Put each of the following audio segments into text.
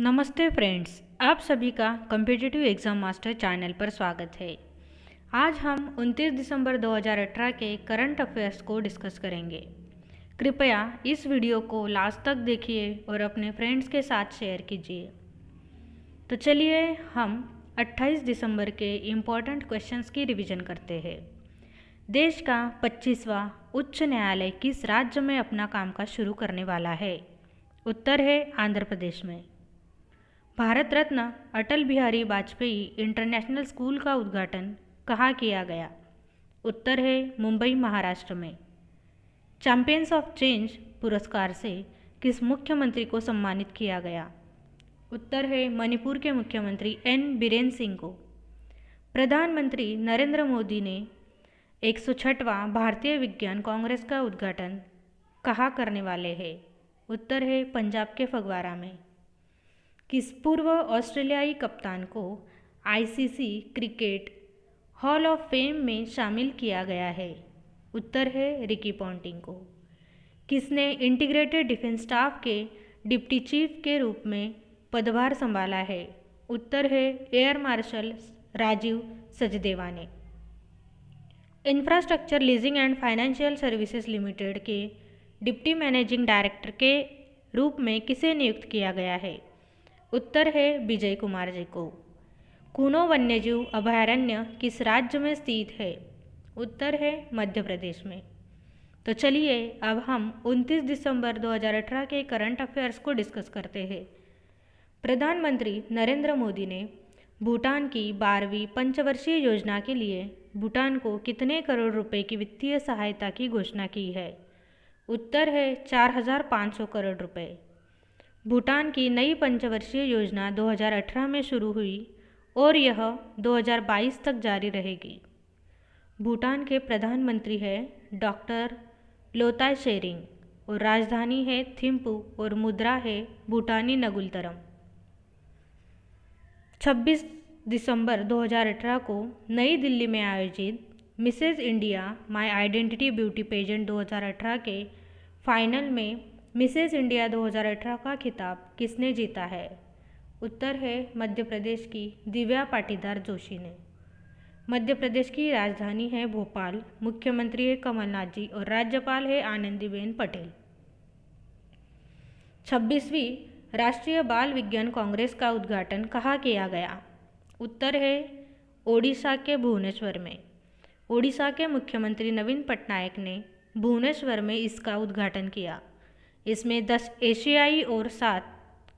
नमस्ते फ्रेंड्स आप सभी का कम्पिटिटिव एग्ज़ाम मास्टर चैनल पर स्वागत है आज हम 29 दिसंबर 2018 के करंट अफेयर्स को डिस्कस करेंगे कृपया इस वीडियो को लास्ट तक देखिए और अपने फ्रेंड्स के साथ शेयर कीजिए तो चलिए हम 28 दिसंबर के इम्पॉर्टेंट क्वेश्चंस की रिवीजन करते हैं देश का 25वां उच्च न्यायालय किस राज्य में अपना कामकाज शुरू करने वाला है उत्तर है आंध्र प्रदेश में भारत रत्न अटल बिहारी वाजपेयी इंटरनेशनल स्कूल का उद्घाटन कहाँ किया गया उत्तर है मुंबई महाराष्ट्र में चैंपियंस ऑफ चेंज पुरस्कार से किस मुख्यमंत्री को सम्मानित किया गया उत्तर है मणिपुर के मुख्यमंत्री एन बीरेन सिंह को प्रधानमंत्री नरेंद्र मोदी ने एक सौ भारतीय विज्ञान कांग्रेस का उद्घाटन कहाँ करने वाले हैं उत्तर है पंजाब के फगवारा में किस पूर्व ऑस्ट्रेलियाई कप्तान को ICC cricket hall of fame में शामिल किया गया है उत्तर है रिकी पॉन्टिंग को किसने इंटीग्रेटेड डिफेंस स्टाफ के डिप्टी चीफ के रूप में पदभार संभाला है उत्तर है एयर मार्शल राजीव सचदेवा ने infrastructure leasing and financial services limited के डिप्टी मैनेजिंग डायरेक्टर के रूप में किसे नियुक्त किया गया है उत्तर है विजय कुमार जी को कूनो वन्यजीव अभयारण्य किस राज्य में स्थित है उत्तर है मध्य प्रदेश में तो चलिए अब हम 29 दिसंबर 2018 के करंट अफेयर्स को डिस्कस करते हैं प्रधानमंत्री नरेंद्र मोदी ने भूटान की बारहवीं पंचवर्षीय योजना के लिए भूटान को कितने करोड़ रुपए की वित्तीय सहायता की घोषणा की है उत्तर है 4,500 करोड़ रुपए भूटान की नई पंचवर्षीय योजना 2018 में शुरू हुई और यह 2022 तक जारी रहेगी भूटान के प्रधानमंत्री है डॉक्टर लोताय शेरिंग और राजधानी है थिम्पू और मुद्रा है भूटानी नगुलतरम 26 दिसंबर 2018 को नई दिल्ली में आयोजित Mrs India my identity beauty pageant 2018 के फाइनल में मिसेस इंडिया 2018 का खिताब किसने जीता है उत्तर है मध्य प्रदेश की दिव्या पाटीदार जोशी ने मध्य प्रदेश की राजधानी है भोपाल मुख्यमंत्री है कमलनाथ जी और राज्यपाल है आनंदीबेन पटेल छब्बीसवीं राष्ट्रीय बाल विज्ञान कांग्रेस का उद्घाटन कहाँ किया गया उत्तर है ओडिशा के भुवनेश्वर में ओडिशा के मुख्यमंत्री नवीन पटनायक ने भुवनेश्वर में इसका उद्घाटन किया इसमें दस एशियाई और सात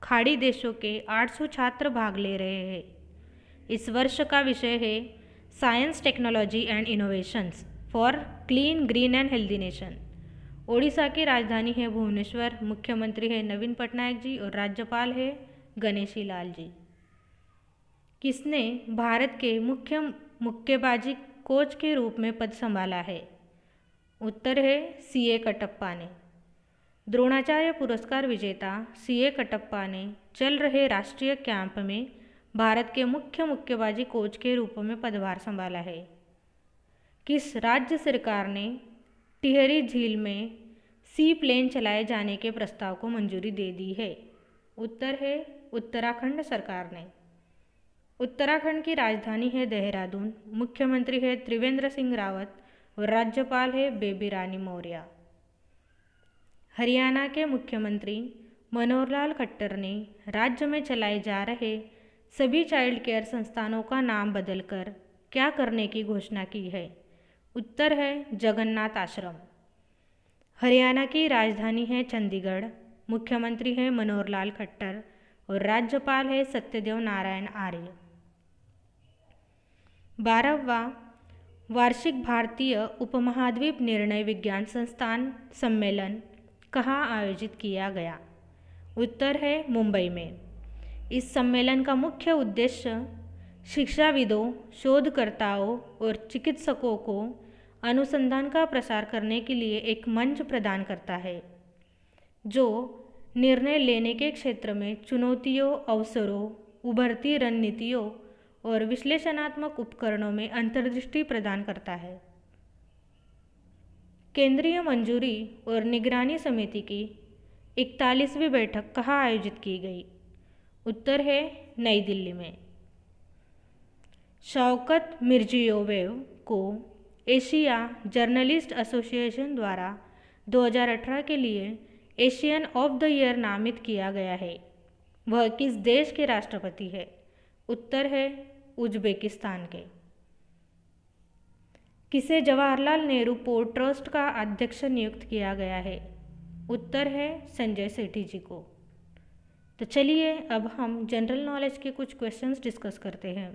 खाड़ी देशों के 800 छात्र भाग ले रहे हैं इस वर्ष का विषय है science technology and innovations for clean green and healthy nation Odisha की राजधानी है भुवनेश्वर मुख्यमंत्री है नवीन पटनायक जी और राज्यपाल है गणेशी लाल जी किसने भारत के मुख्य मुक्केबाजी कोच के रूप में पद संभाला है उत्तर है सी ए कटप्पा ने द्रोणाचार्य पुरस्कार विजेता सीए कटप्पा ने चल रहे राष्ट्रीय कैंप में भारत के मुख्य मुक्केबाजी कोच के रूप में पदभार संभाला है किस राज्य सरकार ने टिहरी झील में सी प्लेन चलाए जाने के प्रस्ताव को मंजूरी दे दी है उत्तर है उत्तराखंड सरकार ने उत्तराखंड की राजधानी है देहरादून मुख्यमंत्री है त्रिवेंद्र सिंह रावत और राज्यपाल है बेबी रानी मौर्या हरियाणा के मुख्यमंत्री मनोहर लाल खट्टर ने राज्य में चलाए जा रहे सभी चाइल्ड केयर संस्थानों का नाम बदलकर क्या करने की घोषणा की है उत्तर है जगन्नाथ आश्रम हरियाणा की राजधानी है चंडीगढ़ मुख्यमंत्री है मनोहर लाल खट्टर और राज्यपाल है सत्यदेव नारायण आर्य बारहवा वार्षिक भारतीय उपमहाद्वीप निर्णय विज्ञान संस्थान सम्मेलन कहाँ आयोजित किया गया उत्तर है मुंबई में इस सम्मेलन का मुख्य उद्देश्य शिक्षाविदों शोधकर्ताओं और चिकित्सकों को अनुसंधान का प्रसार करने के लिए एक मंच प्रदान करता है जो निर्णय लेने के क्षेत्र में चुनौतियों अवसरों उभरती रणनीतियों और विश्लेषणात्मक उपकरणों में अंतर्दृष्टि प्रदान करता है केंद्रीय मंजूरी और निगरानी समिति की इकतालीसवीं बैठक कहाँ आयोजित की गई उत्तर है नई दिल्ली में शौकत मिर्जियोवेव को एशिया जर्नलिस्ट एसोसिएशन द्वारा 2018 के लिए एशियन ऑफ द ईयर नामित किया गया है वह किस देश के राष्ट्रपति है उत्तर है उज्बेकिस्तान के किसे जवाहरलाल नेहरू पोर्ट ट्रस्ट का अध्यक्ष नियुक्त किया गया है उत्तर है संजय सेठी जी को तो चलिए अब हम जनरल नॉलेज के कुछ क्वेश्चंस डिस्कस करते हैं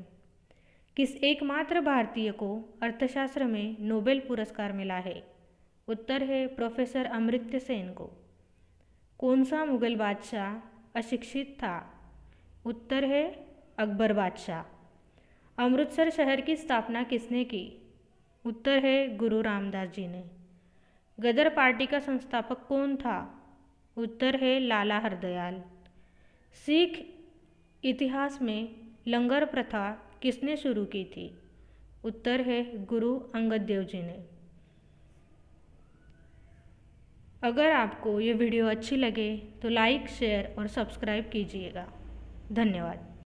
किस एकमात्र भारतीय को अर्थशास्त्र में नोबेल पुरस्कार मिला है उत्तर है प्रोफेसर अमृत्य सेन को कौन सा मुगल बादशाह अशिक्षित था उत्तर है अकबर बादशाह अमृतसर शहर की स्थापना किसने की उत्तर है गुरु रामदास जी ने गदर पार्टी का संस्थापक कौन था उत्तर है लाला हरदयाल सिख इतिहास में लंगर प्रथा किसने शुरू की थी उत्तर है गुरु अंगद देव जी ने अगर आपको ये वीडियो अच्छी लगे तो लाइक शेयर और सब्सक्राइब कीजिएगा धन्यवाद